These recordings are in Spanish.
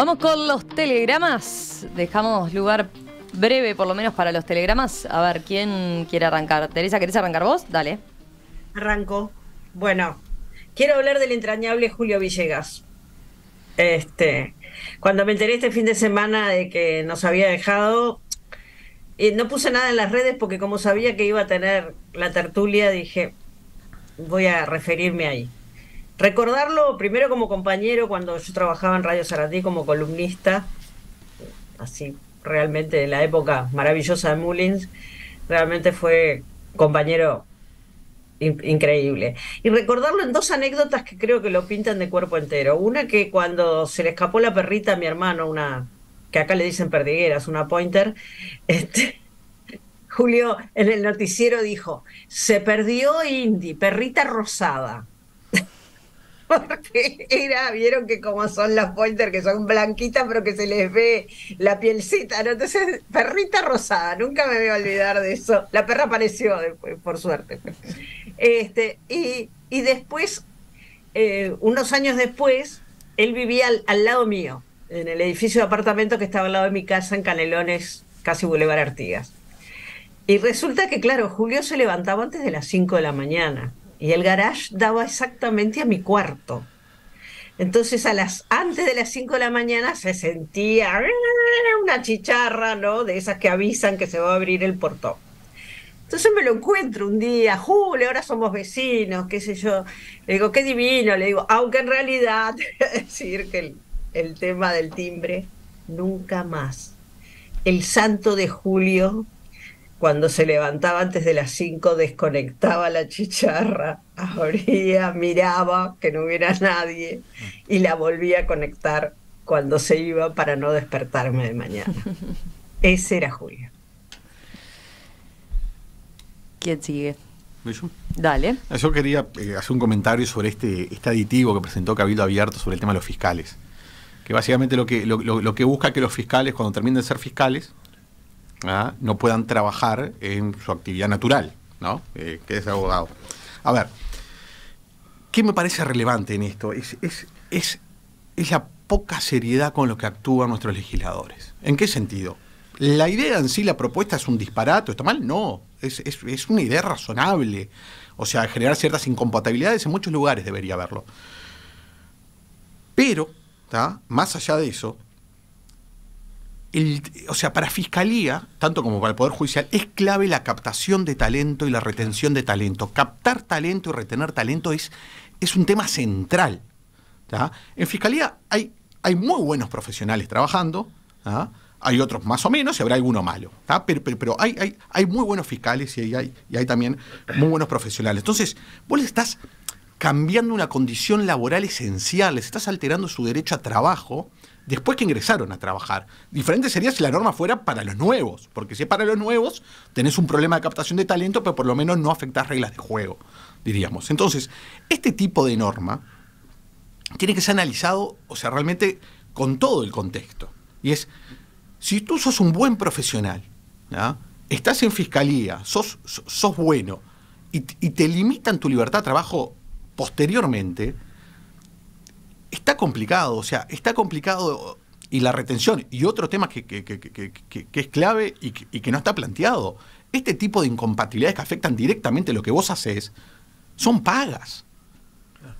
Vamos con los telegramas. Dejamos lugar breve, por lo menos, para los telegramas. A ver, ¿quién quiere arrancar? Teresa, ¿querés arrancar vos? Dale. Arranco. Bueno, quiero hablar del entrañable Julio Villegas. Este, cuando me enteré este fin de semana de que nos había dejado, Y no puse nada en las redes porque como sabía que iba a tener la tertulia, dije, voy a referirme ahí recordarlo primero como compañero cuando yo trabajaba en Radio Saratí como columnista, así realmente en la época maravillosa de Mullins, realmente fue compañero increíble. Y recordarlo en dos anécdotas que creo que lo pintan de cuerpo entero. Una que cuando se le escapó la perrita a mi hermano, una que acá le dicen perdigueras, una pointer, este, Julio en el noticiero dijo, se perdió Indy, perrita rosada porque era, vieron que como son las pointer, que son blanquitas, pero que se les ve la pielcita, ¿no? Entonces, perrita rosada, nunca me voy a olvidar de eso. La perra apareció después, por suerte. Este, y, después, eh, unos años después, él vivía al, al lado mío, en el edificio de apartamento que estaba al lado de mi casa en Canelones, casi Boulevard Artigas. Y resulta que, claro, Julio se levantaba antes de las 5 de la mañana y el garage daba exactamente a mi cuarto. Entonces a las antes de las 5 de la mañana se sentía una chicharra, ¿no? De esas que avisan que se va a abrir el portón. Entonces me lo encuentro un día, Julio, ahora somos vecinos, qué sé yo. Le digo, qué divino, le digo, aunque en realidad decir que el tema del timbre nunca más. El santo de Julio cuando se levantaba antes de las 5, desconectaba la chicharra, abría, miraba que no hubiera nadie y la volvía a conectar cuando se iba para no despertarme de mañana. Ese era Julio. ¿Quién sigue? Dale. Ah, yo quería eh, hacer un comentario sobre este, este, aditivo que presentó Cabildo Abierto sobre el tema de los fiscales. Que básicamente lo que, lo que busca que los fiscales, cuando terminen de ser fiscales, ¿ah? no puedan trabajar en su actividad natural, ¿no? Eh, que es abogado. A ver, ¿qué me parece relevante en esto? Es, la poca seriedad con lo que actúan nuestros legisladores. ¿En qué sentido? La idea en sí, la propuesta es un disparato, ¿está mal? No, es, una idea razonable. O sea, generar ciertas incompatibilidades en muchos lugares debería haberlo. Pero, más allá de eso, o sea, para Fiscalía, tanto como para el Poder Judicial, es clave la captación de talento y la retención de talento. Captar talento y retener talento es, es un tema central. En Fiscalía hay, hay muy buenos profesionales trabajando, hay otros más o menos y habrá alguno malo. Pero, hay, hay, muy buenos fiscales y hay, y hay también muy buenos profesionales. Entonces, vos le estás cambiando una condición laboral esencial, les estás alterando su derecho a trabajo después que ingresaron a trabajar. Diferente sería si la norma fuera para los nuevos, porque si es para los nuevos, tenés un problema de captación de talento, pero por lo menos no afectás reglas de juego, diríamos. Entonces, este tipo de norma tiene que ser analizado, o sea, realmente con todo el contexto. Y es, si tú sos un buen profesional, estás en fiscalía, sos, sos bueno, y te limitan tu libertad de trabajo posteriormente, complicado, o sea, está complicado y la retención y otro tema que, es clave y, y que, no está planteado. Este tipo de incompatibilidades que afectan directamente lo que vos haces son pagas.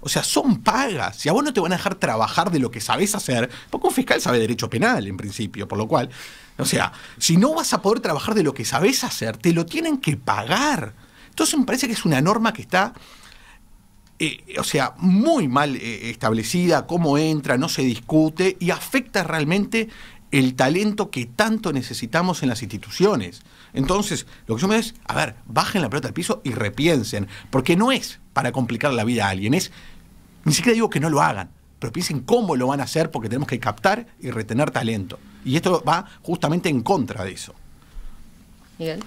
O sea, son pagas. Si a vos no te van a dejar trabajar de lo que sabés hacer, porque un fiscal sabe derecho penal en principio, por lo cual, o sea, si no vas a poder trabajar de lo que sabés hacer, te lo tienen que pagar. Entonces me parece que es una norma que está eh, o sea, muy mal eh, establecida, cómo entra, no se discute y afecta realmente el talento que tanto necesitamos en las instituciones. Entonces, lo que yo me digo es, a ver, bajen la pelota al piso y repiensen, porque no es para complicar la vida a alguien, es, ni siquiera digo que no lo hagan, pero piensen cómo lo van a hacer porque tenemos que captar y retener talento. Y esto va justamente en contra de eso. Miguel.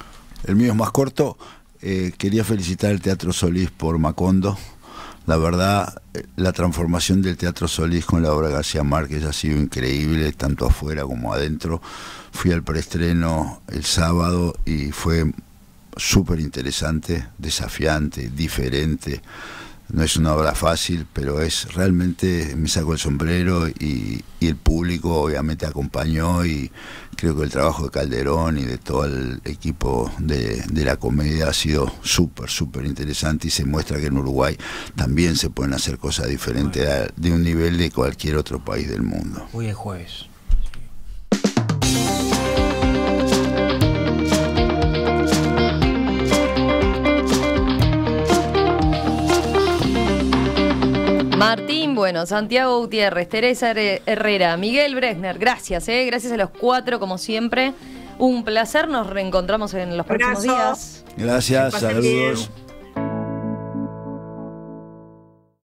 El mío es más corto. Eh, quería felicitar al Teatro Solís por Macondo. La verdad, eh, la transformación del Teatro Solís con la obra García Márquez ha sido increíble, tanto afuera como adentro. Fui al preestreno el sábado y fue súper interesante, desafiante, diferente no es una obra fácil, pero es realmente, me saco el sombrero y, el público obviamente acompañó y creo que el trabajo de Calderón y de todo el equipo de, de la comedia ha sido súper, súper interesante y se muestra que en Uruguay también se pueden hacer cosas diferentes de un nivel de cualquier otro país del mundo. Hoy es jueves. Martín, bueno, Santiago Gutiérrez, Teresa Herrera, Miguel Bresner, gracias, eh, gracias a los cuatro como siempre. Un placer, nos reencontramos en los próximos días. Gracias, saludos.